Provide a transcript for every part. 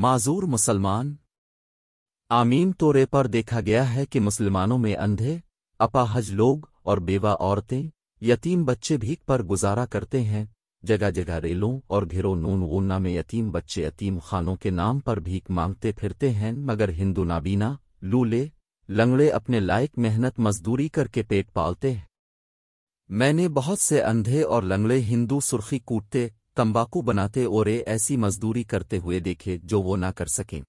माजूर मुसलमान आमीन तोरे पर देखा गया है कि मुसलमानों में अंधे अपाहज लोग और बेवा औरतें यतीम बच्चे भीख पर गुजारा करते हैं जगह जगह रेलों और घिरो नून वूना में यतीम बच्चे यतीम खानों के नाम पर भीख मांगते फिरते हैं मगर हिंदू नाबीना लूले लंगड़े अपने लायक मेहनत मजदूरी करके पेट पालते हैं मैंने बहुत से अंधे और लंगड़े हिंदू सुर्खी कूटते तंबाकू बनाते और ऐसी मजदूरी करते हुए देखे जो वो ना कर सकें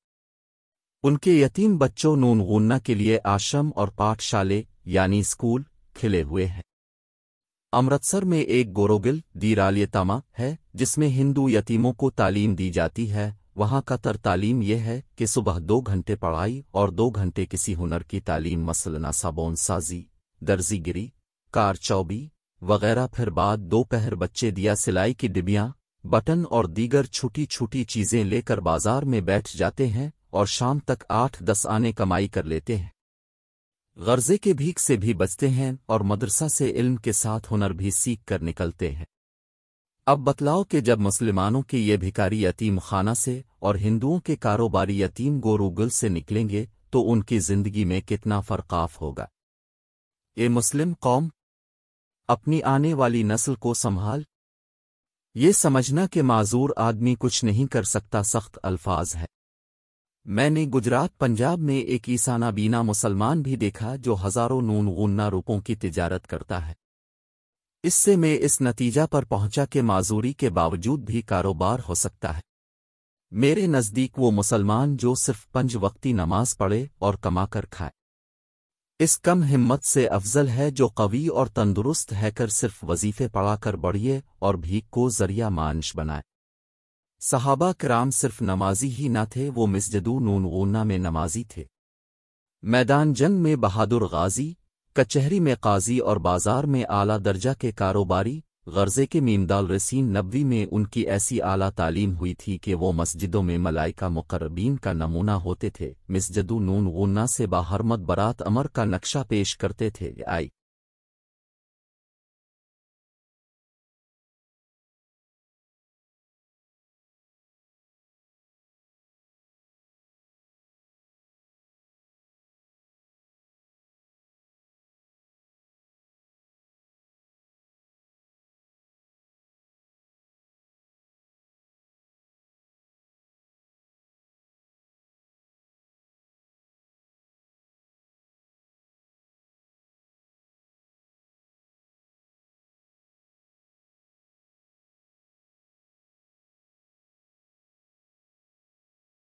उनके यतीम बच्चों नून गुन्ना के लिए आश्रम और पाठशाले यानी स्कूल खिले हुए हैं अमृतसर में एक गोरोगिल दीरालियतमा है जिसमें हिंदू यतीमों को तालीम दी जाती है वहां का तर तालीम यह है कि सुबह दो घंटे पढ़ाई और दो घंटे किसी हुनर की तालीम मसलना साबोन साजी दर्जीगिरी कार चौबी वगैरह फिर बाद दोपहर बच्चे दिया सिलाई की डिबियाँ बटन और दीगर छोटी छोटी चीज़ें लेकर बाजार में बैठ जाते हैं और शाम तक आठ दस आने कमाई कर लेते हैं गर्जे के भीख से भी बचते हैं और मदरसा से इल्म के साथ हुनर भी सीख कर निकलते हैं अब बतलाओ कि जब मुसलमानों के ये भिकारी यतीम खाना से और हिंदुओं के कारोबारी यतीम गोरूगुल से निकलेंगे तो उनकी ज़िंदगी में कितना फ़रकाफ होगा ये मुस्लिम कौम अपनी आने वाली नस्ल को संभाल ये समझना कि माजूर आदमी कुछ नहीं कर सकता सख्त अल्फाज है मैंने गुजरात पंजाब में एक ईसाना बीना मुसलमान भी देखा जो हजारों नून गुन्ना रूपों की तिजारत करता है इससे मैं इस नतीजा पर पहुंचा कि माजूरी के बावजूद भी कारोबार हो सकता है मेरे नज़दीक वो मुसलमान जो सिर्फ पंज वक्ती नमाज पढ़े और कमाकर खाए इस कम हिम्मत से अफजल है जो कवी और तंदुरुस्त हैकर सिर्फ वजीफे पढ़ाकर बढ़िए और भीख को जरिया मानश बनाए सहाबा कराम सिर्फ नमाजी ही न थे वो मिसजदू नून गुना में नमाजी थे मैदान जंग में बहादुर गाजी कचहरी में काजी और बाजार में आला दर्जा के कारोबारी गर्जे के मीमदाल रसीन नबवी में उनकी ऐसी आला तालीम हुई थी कि वो मस्जिदों में मलाइका मुकरबीन का नमूना होते थे मिसजदू नून गुन्ना से बाहरमत बरात अमर का नक्शा पेश करते थे आई